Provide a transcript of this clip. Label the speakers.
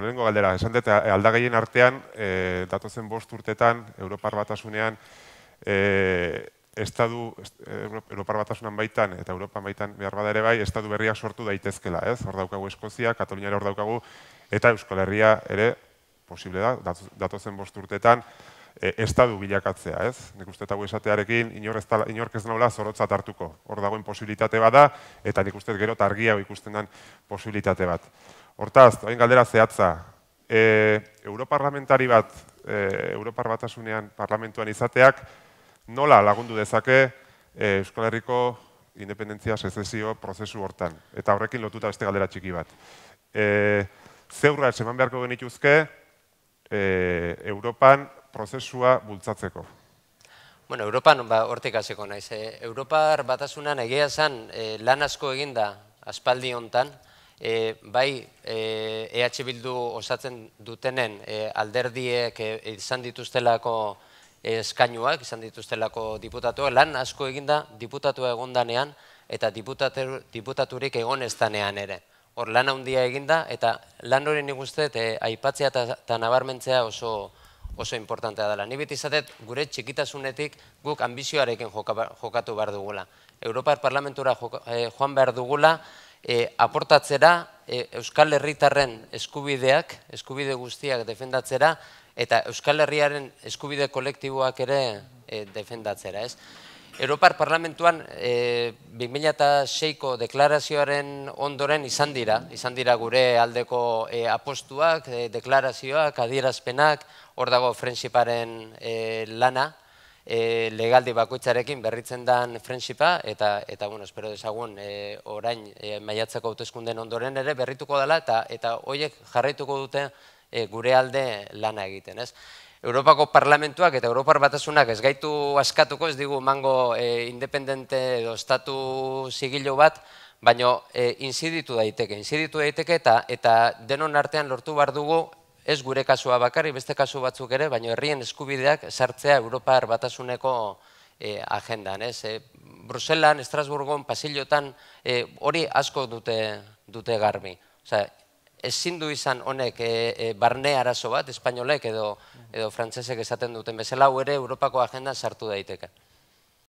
Speaker 1: bueno, galdera, esan dut eh, aldagaien artean, e, datozen bost urtetan, Europar batasunean, e, estadu, Europar batasunan baitan, eta Europan baitan behar badare ere bai, estadu berriak sortu daitezkela, ez? Hor daukagu Eskozia, Katalunia hor daukagu, eta Euskal Herria ere, posible da, datozen bost urtetan, estadu bilakatzea, ez? Nik uste eta esatearekin inork ez naula zorotza hartuko. Hor dagoen posibilitate bada eta nik uste gero targia ikusten den posibilitate bat. Hortaz, hain galdera zehatza, e, europarlamentari bat, e, europar batasunean parlamentuan izateak, nola lagundu dezake e, Euskal Herriko independentzia sezesio prozesu hortan. Eta horrekin lotuta beste galdera txiki bat. E, zeurra eman beharko genituzke, e, Europan prozesua bultzatzeko?
Speaker 2: Bueno, Europan ba, hortik hasiko naiz. Eh. Europar batasunan egea zen eh, lan asko eginda aspaldi hontan, eh, bai e, EH Bildu osatzen dutenen e, alderdiek e, izan dituztelako eskainuak, izan dituztelako diputatua, lan asko eginda diputatua egondanean eta diputatur, diputaturik egon ere. Hor lan handia eginda eta lan hori nik uste e, aipatzea eta nabarmentzea oso, oso importantea dela. Ni beti izatet, gure txikitasunetik guk ambizioarekin jokatu behar dugula. Europar Parlamentura eh, joan behar dugula, eh, aportatzera eh, Euskal Herritarren eskubideak, eskubide guztiak defendatzera, eta Euskal Herriaren eskubide kolektiboak ere defendatzera. Europar Parlamentuan 2006ko eh, deklarazioaren ondoren izan dira, izan dira gure aldeko eh, apostuak, eh, deklarazioak, adierazpenak, hor dago frensiparen lana, legaldi bakoitzarekin berritzen den frensipa, eta, bueno, espero desagun, orain maiatzako hautezkunden ondoren ere, berrituko dela eta horiek jarraituko dute, e, gure alde lana egiten, ez? Europako Parlamentuak eta Europar Batasunak ez gaitu askatuko ez digu mango eh, independente edo estatu sigilo bat, baino eh, inziditu daiteke, inziditu daiteke eta denon artean lortu bar dugu ez gure kasua bakarri, beste kasu batzuk ere, baino herrien eskubideak sartzea Europar Batasuneko agendan, Bruselan, Estrasburgon, Pasillotan, hori asko dute dute garbi ezin du izan honek e, e, barne arazo bat, espainolek edo, edo frantzesek esaten duten bezala, hau ere Europako agenda sartu daiteka.